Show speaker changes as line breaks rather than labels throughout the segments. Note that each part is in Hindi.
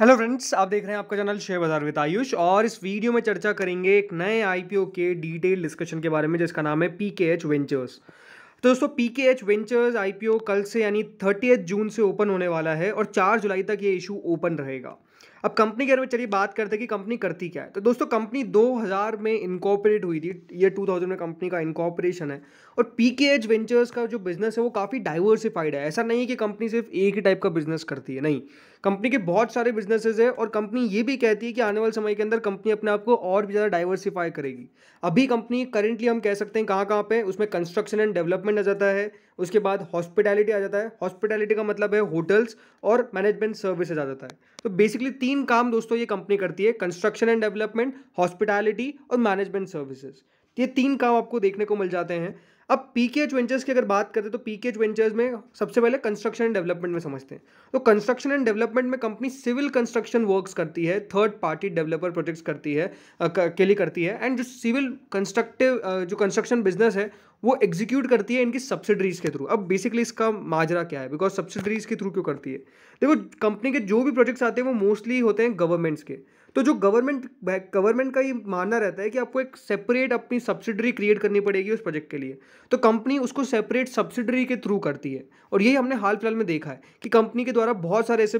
हेलो फ्रेंड्स आप देख रहे हैं आपका channel share Bazaar with Ayush और इस वीडियो में चर्चा करेंगे एक नए आईपीओ के डिटेल डिस्कशन के बारे में जिसका नाम है पी के एच वेंचर्स तो दोस्तों पी के एच वेंचर्स आईपीओ कल से यानी थर्टी जून से ओपन होने वाला है और चार जुलाई तक ये इशू ओपन रहेगा अब कंपनी के बारे में चलिए बात करते हैं कि कंपनी करती क्या है तो दोस्तों कंपनी 2000 में इनकॉपरेट हुई थी ये 2000 में कंपनी का इनकॉपरेशन है और पी के एच वेंचर्स का जो बिज़नेस है वो काफ़ी डाइवर्सिफाइड है ऐसा नहीं है कि कंपनी सिर्फ एक ही टाइप का बिज़नेस करती है नहीं कंपनी के बहुत सारे बिजनेसेस है और कंपनी ये भी कहती है कि आने वाले समय के अंदर कंपनी अपने आप को और भी ज़्यादा डाइवर्सिफाई करेगी अभी कंपनी करेंटली हम कह सकते हैं कहाँ कहाँ पर उसमें कंस्ट्रक्शन एंड डेवलपमेंट आ जाता है उसके बाद हॉस्पिटैलिटी आ जाता है हॉस्पिटैलिटी का मतलब है होटल्स और मैनेजमेंट सर्विसेज आ जाता है तो बेसिकली तीन तीन काम दोस्तों ये कंपनी करती है कंस्ट्रक्शन एंड डेवलपमेंट हॉस्पिटैलिटी और मैनेजमेंट सर्विसेज ये तीन काम आपको देखने को मिल जाते हैं अब पीकेएच वेंचर्स की अगर बात करें तो पीकेएच वेंचर्स में सबसे पहले कंस्ट्रक्शन एंड डेवलपमेंट में समझते हैं तो कंस्ट्रक्शन एंड डेवलपमेंट में कंपनी सिविल कंस्ट्रक्शन वर्क्स करती है थर्ड पार्टी डेवलपर प्रोजेक्ट्स करती है के लिए करती है एंड जो सिविल कंस्ट्रक्टिव जो कंस्ट्रक्शन बिजनेस है वो एग्जीक्यूट करती है इनकी सब्सिडरीज के थ्रू अब बेसिकली इसका माजरा क्या है बिकॉज सब्सिडरीज के थ्रू क्यों करती है देखो कंपनी के जो भी प्रोजेक्ट्स आते हैं वो मोस्टली होते हैं गवर्नमेंट्स के तो जो गवर्नमेंट गवर्नमेंट का ये मानना रहता है कि आपको एक सेपरेट अपनी सब्सिडरी क्रिएट करनी पड़ेगी उस प्रोजेक्ट के लिए तो कंपनी उसको सेपरेट सब्सिडरी के थ्रू करती है और यही हमने हाल फिलहाल में देखा है कि कंपनी के द्वारा बहुत सारे ऐसे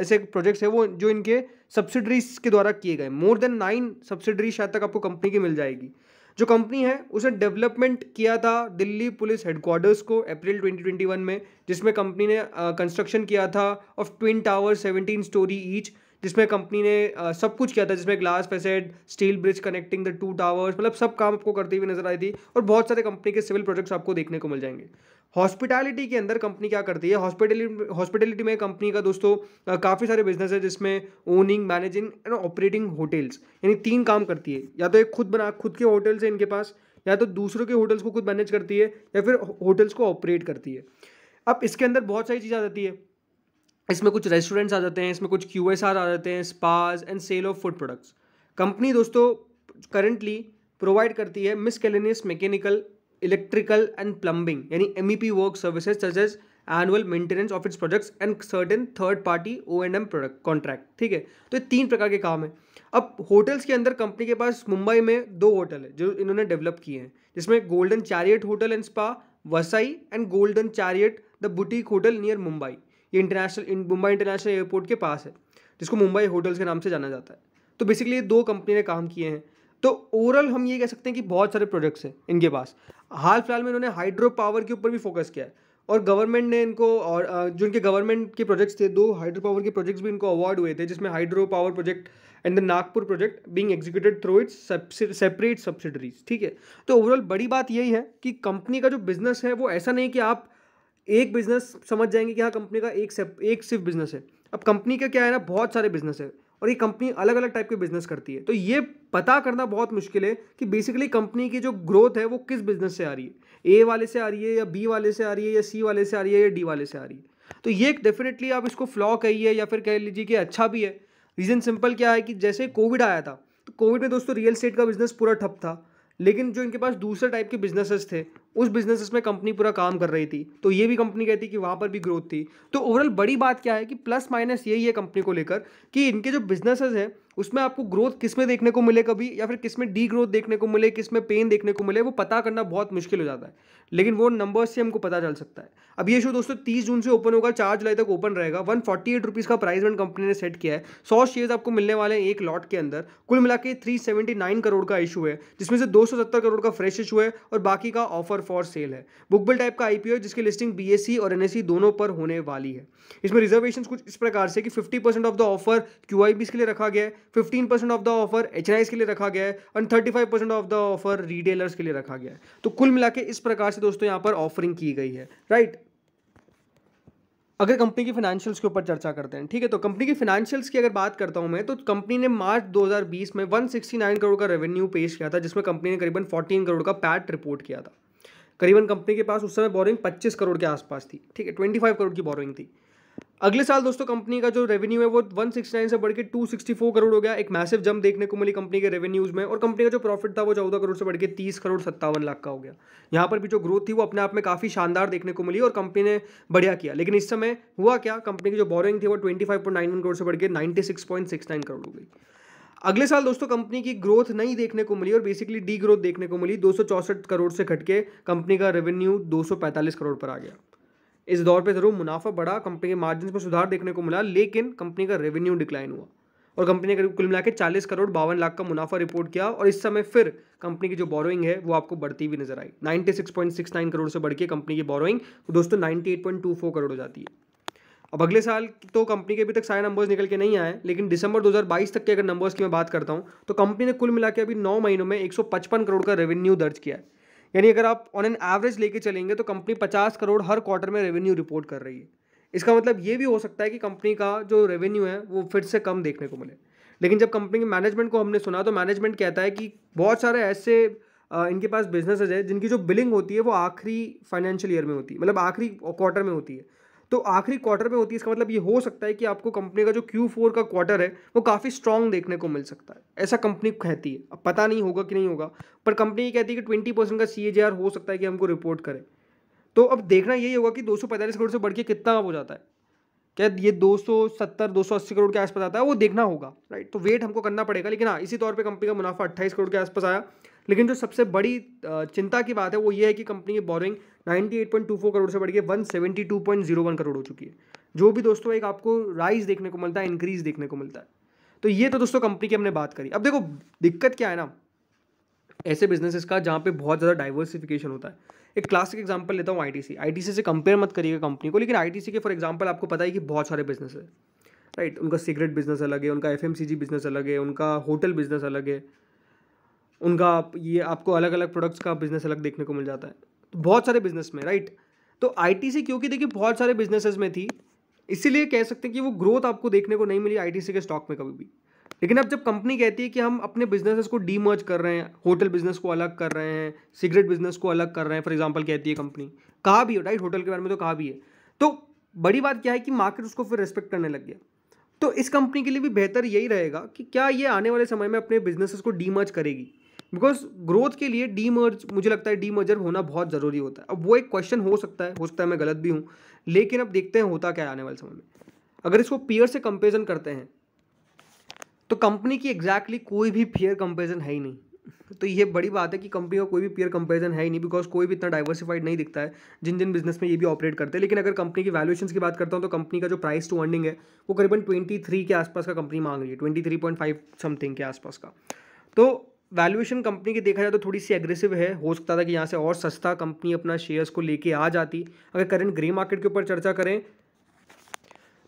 ऐसे प्रोजेक्ट्स हैं वो जो इनके सब्सिडरीज के द्वारा किए गए मोर देन नाइन सब्सिडरी शायद तक आपको कंपनी की मिल जाएगी जो कंपनी है उसने डेवलपमेंट किया था दिल्ली पुलिस हेडक्वार्टर्स को अप्रैल 2021 में जिसमें कंपनी ने कंस्ट्रक्शन किया था of twin tower 17 storey each जिसमें कंपनी ने सब कुछ किया था जिसमें glass facade steel bridge connecting the two towers मतलब सब काम आपको करती हुई नजर आई थी और बहुत सारे कंपनी के सिविल प्रोजेक्ट्स आपको देखने को मिल जाएंगे हॉस्पिटैलिटी के अंदर कंपनी क्या करती है हॉस्पिटलिटी हॉस्पिटैलिटी में कंपनी का दोस्तों काफ़ी सारे बिजनेस है जिसमें owning managing and operating hotels यानी तीन काम करती है या तो एक खुद बना खुद के होटल्स हैं इनके पास या तो दूसरों के होटल्स को खुद मैनेज करती है या फिर होटल्स को ऑपरेट करती है अब इसके अंदर बहुत सारी चीज़ आ जाती है इसमें कुछ रेस्टोरेंट्स आ जाते हैं इसमें कुछ क्यू एस आर आ जाते हैं spas and sale of food products company दोस्तों करंटली प्रोवाइड करती है miscellaneous mechanical electrical and plumbing यानी M E P work services such as annual maintenance of its products and certain third party O and M product contract ठीक है तो ये तीन प्रकार के काम है अब होटल्स के अंदर कंपनी के पास मुंबई में दो होटल है जो इन्होंने डेवलप किए हैं जिसमें Golden Chariot hotel and spa Vasai and Golden Chariot the boutique hotel near Mumbai ये इंटरनेशनल मुंबई इंटरनेशनल एयरपोर्ट के पास है जिसको मुंबई होटल्स के नाम से जाना जाता है तो बेसिकली ये दो कंपनी ने काम किए हैं तो ओवरऑल हम ये कह सकते हैं कि बहुत सारे प्रोजेक्ट्स हैं इनके पास हाल फिलहाल में इन्होंने हाइड्रो पावर के ऊपर भी फोकस किया है और गवर्नमेंट ने इनको और जो इनके गवर्नमेंट के प्रोजेक्ट्स थे दो हाइड्रो पावर के प्रोजेक्ट्स भी इनको अवार्ड हुए थे जिसमें hydro power project and the Nagpur project being executed through its separate subsidiaries ठीक है तो ओवरऑल बड़ी बात यही है कि कंपनी का जो बिजनेस है वो ऐसा नहीं कि आप एक बिजनेस समझ जाएंगे कि हाँ कंपनी का एक सेप एक सिर्फ बिजनेस है अब कंपनी का क्या है ना बहुत सारे बिजनेस है और ये कंपनी अलग अलग टाइप के बिजनेस करती है तो ये पता करना बहुत मुश्किल है कि बेसिकली कंपनी की जो ग्रोथ है वो किस बिजनेस से आ रही है ए वाले से आ रही है या बी वाले से आ रही है या सी वाले से आ रही है या डी वाले से आ रही है तो ये डेफिनेटली आप इसको फ्लॉ कहिए या फिर कह लीजिए कि अच्छा भी है रीज़न सिंपल क्या है कि जैसे कोविड आया था तो कोविड में दोस्तों रियल स्टेट का बिज़नेस पूरा ठप था लेकिन जो इनके पास दूसरे टाइप के बिजनेसेस थे उस बिजनेस में कंपनी पूरा काम कर रही थी तो ये भी कंपनी कहती कि वहां पर भी ग्रोथ थी तो ओवरऑल बड़ी बात क्या है कि प्लस माइनस यही है कंपनी को लेकर कि इनके जो बिजनेसेस हैं उसमें आपको ग्रोथ किस में देखने को मिले कभी या फिर किस में डी ग्रोथ देखने को मिले किस में पेन देखने को मिले वो पता करना बहुत मुश्किल हो जाता है लेकिन वो नंबर्स से हमको पता चल सकता है अब ये शो दोस्तों तीस जून से ओपन होगा चार जुलाई तक ओपन रहेगा वन फोर्टी एट रुपीज़ का प्राइस वन कंपनी ने सेट किया है सौ शेयर आपको मिलने वाले हैं एक लॉट के अंदर कुल मिला के थ्री सेवेंटी नाइन करोड़ का इशू है जिसमें से दो सौ सत्तर करोड़ का फ्रेश इशू है और बाकी का ऑफर फॉर सेल है बुकबल टाइप का आईपीओ है जिसकी लिस्टिंग बीएससी और एनएससी दोनों पर होने वाली है इसमें रिजर्वेशन कुछ इस प्रकार से कि 50 percent of the offer Q के लिए रखा गया है 15 percent of the offer H के लिए रखा गया है and 35 percent of the offer retailers के लिए रखा गया है तो कुल मिला इस प्रकार से दोस्तों यहाँ पर ऑफरिंग की गई है राइट right? अगर कंपनी की फाइनेंशियल्स के ऊपर चर्चा करते हैं ठीक है तो कंपनी की फाइनेंशियल्स की अगर बात करता हूं मैं तो कंपनी ने मार्च 2020 में 169 करोड़ का रेवेन्यू पेश किया था जिसमें कंपनी ने करीबन 14 करोड़ का पैट रिपोर्ट किया था करीबन कंपनी के पास उस समय बोरिंग पच्चीस करोड़ के आसपास थी ठीक है ट्वेंटी फाइव करोड़ की बोरिंग थी अगले साल दोस्तों कंपनी का जो रेवेन्यू है वो वन नाइन से बढ़ के टू सिक्सटी फोर करोड़ हो गया एक मैसिव जंप देखने को मिली कंपनी के रेवेन्यूज में और कंपनी का जो प्रॉफिट था वो चौदह करोड़ से बढ़ के तीस करोड़ सत्तावन लाख का हो गया यहाँ पर भी जो ग्रोथ थी वो अपने आप में काफ़ी शानदार देखने को मिली और कंपनी ने बढ़िया किया लेकिन इस समय हुआ क्या कंपनी की जो बोरिंग थी वो ट्वेंटी करोड़ से बढ़ के नाइन्टी करोड़ हो गई अगले साल दोस्तों कंपनी की ग्रोथ नहीं देखने को मिली और बेसिकली डी ग्रोथ देखने को मिली दो करोड़ से घटके कंपनी का रेवेन्यू दो करोड़ पर आ गया इस दौर पर जरूर मुनाफा बढ़ा कंपनी के मार्जिन में सुधार देखने को मिला लेकिन कंपनी का रेवेन्यू डिक्लाइन हुआ और कंपनी ने कुल मिला के चालीस करोड़ बावन लाख का मुनाफा रिपोर्ट किया और इस समय फिर कंपनी की जो बोरोइंग है वो आपको बढ़ती हुई नजर आई 96.69 करोड़ से बढ़ के कंपनी की बोरोइंग तो दोस्तों 98.24 करोड़ हो जाती है अब अगले साल तो कंपनी के अभी तक सारे नंबर्स निकल के नहीं आए लेकिन दिसंबर 2022 तक के अगर नंबर्स की मैं बात करता हूँ तो कंपनी ने कुल मिला के अभी नौ महीनों में 155 करोड़ का रेवेन्यू दर्ज किया है यानी अगर आप ऑन एन एवरेज लेके चलेंगे तो कंपनी पचास करोड़ हर क्वार्टर में रेवेन्यू रिपोर्ट कर रही है इसका मतलब ये भी हो सकता है कि कंपनी का जो रेवेन्यू है वो फिर से कम देखने को मिले लेकिन जब कंपनी के मैनेजमेंट को हमने सुना तो मैनेजमेंट कहता है कि बहुत सारे ऐसे इनके पास बिजनेसेस है जिनकी जो बिलिंग होती है वो आखिरी फाइनेंशियल ईयर में होती है मतलब आखिरी क्वार्टर में होती है तो आखिरी क्वार्टर में होती है इसका मतलब ये हो सकता है कि आपको कंपनी का जो क्यू फोर का क्वार्टर है वो काफ़ी स्ट्रांग देखने को मिल सकता है ऐसा कंपनी कहती है अब पता नहीं होगा कि नहीं होगा पर कंपनी ये कहती है कि ट्वेंटी परसेंट का सी हो सकता है कि हमको रिपोर्ट करें तो अब देखना यही होगा कि दो करोड़ से बढ़ के कितना हो जाता है क्या ये 270 280 करोड़ के आसपास आता है वो देखना होगा राइट तो वेट हमको करना पड़ेगा लेकिन हाँ इसी तौर पे कंपनी का मुनाफा 28 करोड़ के आसपास आया लेकिन जो सबसे बड़ी चिंता की बात है वो ये है कि कंपनी की बॉरिंग 98.24 करोड़ से बढ़ के 172.01 करोड़ हो चुकी है जो भी दोस्तों एक आपको राइज देखने को मिलता है इंक्रीज देखने को मिलता है तो ये तो दोस्तों कंपनी की हमने बात करी अब देखो दिक्कत क्या है ना ऐसे बिजनेसेस का जहाँ पे बहुत ज़्यादा डाइवर्सिफिकेशन होता है एक क्लासिक एग्जांपल लेता हूँ आईटीसी आईटीसी से कंपेयर मत करिएगा कंपनी को लेकिन आईटीसी के फॉर एग्जांपल आपको पता है कि बहुत सारे बिजनेस है राइट उनका सिगरेट बिजनेस अलग है उनका एफ बिजनेस अलग है उनका होटल बिजनेस अलग है उनका ये आपको अलग अलग प्रोडक्ट्स का बिजनेस अलग देखने को मिल जाता है तो बहुत सारे बिजनेस में राइट तो आईटीसी क्योंकि देखिए बहुत सारे बिजनेसेस में थी इसीलिए कह सकते हैं कि वो ग्रोथ आपको देखने को नहीं मिली आईटीसी के स्टॉक में कभी भी लेकिन अब जब कंपनी कहती है कि हम अपने बिजनेसेस को डीमर्ज कर रहे हैं होटल बिजनेस को अलग कर रहे हैं सिगरेट बिजनेस को अलग कर रहे हैं फॉर एग्जाम्पल कहती है कंपनी कहा भी हो राइट होटल के बारे में तो कहा भी है तो बड़ी बात क्या है कि मार्केट उसको फिर रेस्पेक्ट करने लग गया तो इस कंपनी के लिए भी बेहतर यही रहेगा कि क्या ये आने वाले समय में अपने बिजनेसेस को डीमर्ज करेगी बिकॉज ग्रोथ के लिए डी मर्ज मुझे लगता है डी मर्जर होना बहुत ज़रूरी होता है अब वो एक क्वेश्चन हो सकता है हो सकता है मैं गलत भी हूँ लेकिन अब देखते हैं होता क्या है आने वाले समय में अगर इसको पेयर से कंपेरिजन करते हैं तो कंपनी की एग्जैक्टली exactly कोई भी पेयर कंपेरिजन है ही नहीं तो ये बड़ी बात है कि कंपनी का कोई भी पेयर कंपेरिजन है ही नहीं बिकॉज कोई भी इतना डाइवर्सिफाइड नहीं दिखता है जिन जिन बिजनेस में ये भी ऑपरेट करते हैं लेकिन अगर कंपनी की वैल्यूएशन की बात करता हूँ तो कंपनी का जो प्राइस टू अर्निंग है वो करीबन ट्वेंटी थ्री के आसपास का कंपनी मांग रही है twenty three point five something के आसपास का तो वैल्यूएशन कंपनी की देखा जाए तो थोड़ी सी एग्रेसिव है हो सकता था कि यहाँ से और सस्ता कंपनी अपना शेयर्स को लेके आ जाती अगर करंट ग्रे मार्केट के ऊपर चर्चा करें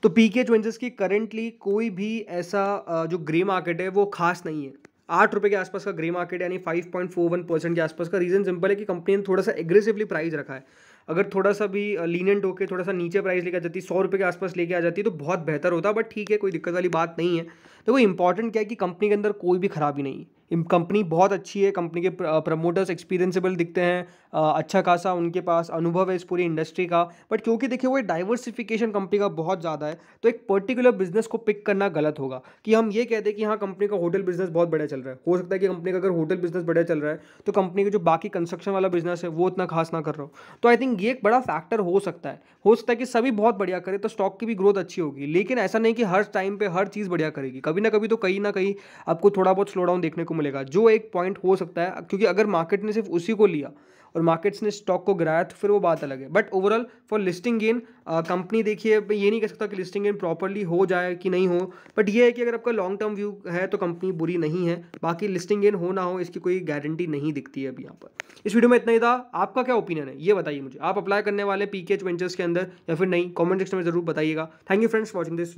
तो पी के वेंचर्स की करेंटली कोई भी ऐसा जो ग्रे मार्केट है वो खास नहीं है आठ रुपये के आसपास का ग्रे मार्केट यानी five point four one percent के आसपास का रीज़न सिंपल है कि कंपनी ने थोड़ा सा एग्रेसिवली प्राइस रखा है अगर थोड़ा सा भी लीनेंट होकर थोड़ा सा नीचे प्राइस लेके आ जाती सौ रुपये के आसपास लेके आ जाती तो बहुत बेहतर होता बट ठीक है कोई दिक्कत वाली बात नहीं है देखो तो इंपॉर्टेंट क्या है कि कंपनी के अंदर कोई भी खराबी नहीं है कंपनी बहुत अच्छी है कंपनी के प्रमोटर्स एक्सपीरियंसेबल दिखते हैं अच्छा खासा उनके पास अनुभव है इस पूरी इंडस्ट्री का बट क्योंकि देखिए वो डाइवर्सिफिकेशन कंपनी का बहुत ज़्यादा है तो एक पर्टिकुलर बिजनेस को पिक करना गलत होगा कि हम ये कहते हैं कि हाँ कंपनी का होटल बिजनेस बहुत बढ़िया चल रहा है हो सकता है कि कंपनी का अगर होटल बिजनेस बढ़िया चल रहा है तो कंपनी का जो बाकी कंस्ट्रक्शन वाला बिजनेस है वो उतना खास ना कर रहा हो तो आई थिंक ये एक बड़ा फैक्टर हो सकता है हो सकता है कि सभी बहुत बढ़िया करे तो स्टॉक की भी ग्रोथ अच्छी होगी लेकिन ऐसा नहीं कि हर टाइम पर हर चीज़ बढ़िया करेगी कभी ना कभी तो कहीं ना कहीं आपको थोड़ा बहुत स्लो डाउन देखने को मिलेगा जो एक पॉइंट हो सकता है क्योंकि अगर मार्केट ने सिर्फ उसी को लिया और मार्केट्स ने स्टॉक को गिराया तो फिर वो बात अलग है but overall for listing gain company देखिए मैं ये नहीं कह सकता कि लिस्टिंग गेन प्रॉपरली हो जाए कि नहीं हो बट ये है कि अगर आपका लॉन्ग टर्म व्यू है तो कंपनी बुरी नहीं है बाकी लिस्टिंग गेन हो ना हो इसकी कोई गारंटी नहीं दिखती है अभी यहाँ पर इस वीडियो में इतना ही था आपका क्या ओपिनियन है ये बताइए मुझे आप अप्लाई करने वाले पी के वेंचर्स के अंदर या फिर नहीं कॉमेंट सेक्शन में जरूर बताइएगा thank you friends watching this